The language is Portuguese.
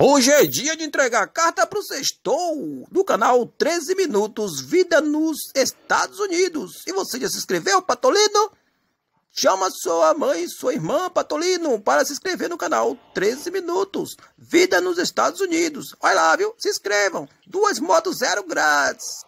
Hoje é dia de entregar carta para o Sextou, do canal 13 Minutos Vida nos Estados Unidos. E você já se inscreveu, Patolino? Chama sua mãe e sua irmã, Patolino, para se inscrever no canal 13 Minutos Vida nos Estados Unidos. Olha lá, viu? Se inscrevam. Duas motos zero grátis.